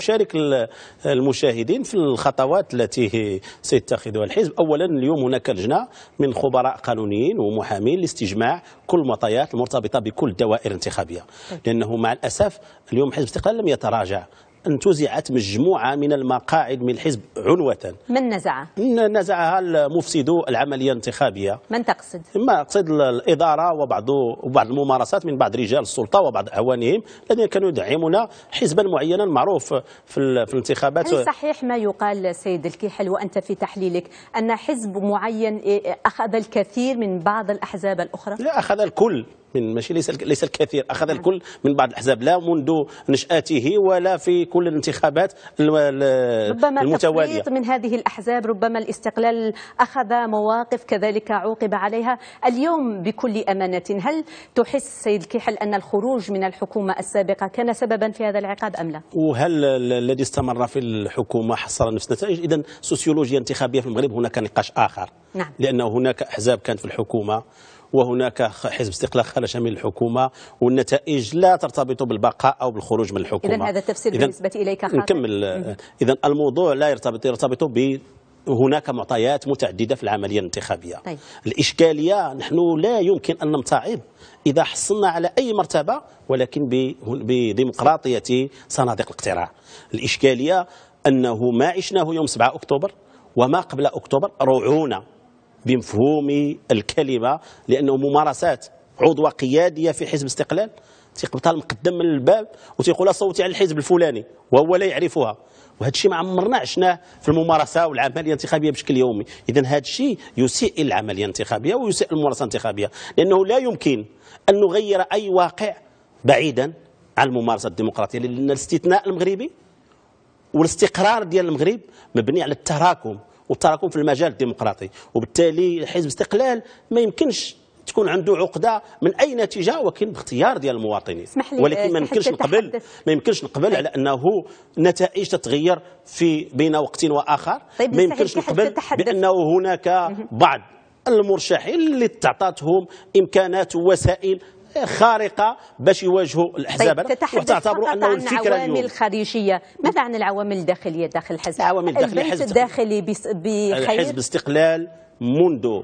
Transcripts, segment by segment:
شارك المشاهدين في الخطوات التي سيتخذها الحزب أولا اليوم هناك لجنة من خبراء قانونيين ومحامين لاستجماع كل المعطيات المرتبطة بكل الدوائر الانتخابية طيب. لأنه مع الأسف اليوم حزب الاستقلال لم يتراجع انتزعت مجموعة من المقاعد من الحزب عنوة من نزع؟ نزعها المفسدو العملية الانتخابية من تقصد؟ ما أقصد الإدارة وبعض وبعض الممارسات من بعض رجال السلطة وبعض أعوانهم الذين كانوا يدعمون حزبا معينا معروف في, في الانتخابات هل صحيح ما يقال سيد الكحل وأنت في تحليلك أن حزب معين أخذ الكثير من بعض الأحزاب الأخرى؟ لا أخذ الكل من ماشي ليس ليس الكثير اخذ الكل من بعض الاحزاب لا منذ نشاته ولا في كل الانتخابات ربما المتواليه من هذه الاحزاب ربما الاستقلال اخذ مواقف كذلك عوقب عليها اليوم بكل امانه هل تحس سيد الكحل ان الخروج من الحكومه السابقه كان سببا في هذا العقاب ام لا وهل الذي استمر في الحكومه حصل نفس النتائج اذا سوسيولوجيا انتخابيه في المغرب هناك نقاش اخر نعم. لأن هناك أحزاب كانت في الحكومة وهناك حزب استقلال خرج من الحكومة والنتائج لا ترتبط بالبقاء أو بالخروج من الحكومة إذا هذا التفسير إذن بالنسبة إليك خاطئ نكمل آه، إذا الموضوع لا يرتبط يرتبط ب هناك معطيات متعددة في العملية الانتخابية طيب. الإشكالية نحن لا يمكن أن نمتعض إذا حصلنا على أي مرتبة ولكن بديمقراطية صناديق الاقتراع الإشكالية أنه ما عشناه يوم 7 أكتوبر وما قبل أكتوبر رعونه بمفهوم الكلمة لأنه ممارسات عضوة قيادية في حزب استقلال تيقبطها المقدم من الباب وتيقول صوتي على الحزب الفلاني وهو لا يعرفها وهذا الشيء ما عمرنا عشناه في الممارسه والعمليه الانتخابيه بشكل يومي اذا هذا الشيء يسيء الى العمليه الانتخابيه ويسيء الممارسه الانتخابيه لانه لا يمكن ان نغير اي واقع بعيدا عن الممارسه الديمقراطيه لان الاستثناء المغربي والاستقرار ديال المغرب مبني على التراكم والتراكم في المجال الديمقراطي وبالتالي حزب استقلال ما يمكنش تكون عنده عقده من اي نتيجه ولكن باختيار ديال المواطنين ولكن ما يمكنش نقبل ما يمكنش نقبل على انه نتائج تتغير في بين وقت واخر طيب ما يمكنش نقبل بانه هناك بعض المرشحين اللي تعطاتهم امكانات ووسائل خارقه باش يواجهوا الاحزاب طيب وتعتبروا ان الفكره عن العوامل الخارجيه ماذا عن العوامل الداخليه داخل الحزب العوامل الداخليه البيت الداخلي بخير الحزب استقلال منذ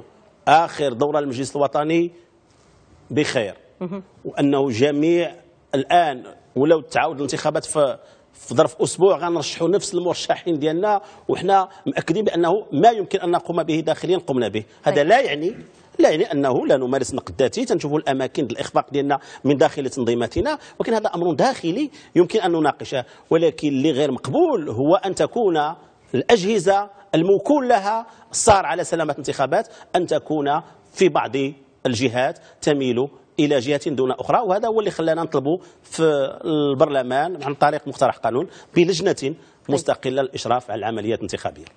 اخر دوره المجلس الوطني بخير وانه جميع الان ولو تعاود الانتخابات في في ظرف اسبوع غنرشحوا نفس المرشحين ديالنا وحنا مأكدين بانه ما يمكن ان نقوم به داخليا قمنا به هذا طيب. لا يعني لا يعني انه لا نمارس نقد ذاتي تنشوفوا الاماكن الاخفاق ديالنا من داخل تنظيماتنا ولكن هذا امر داخلي يمكن ان نناقشه ولكن اللي غير مقبول هو ان تكون الاجهزه الموكول لها صار على سلامه الانتخابات ان تكون في بعض الجهات تميل الى جهه دون اخرى وهذا هو اللي خلانا نطلبوا في البرلمان عن طريق مقترح قانون بلجنه مستقله للاشراف على العمليات الانتخابيه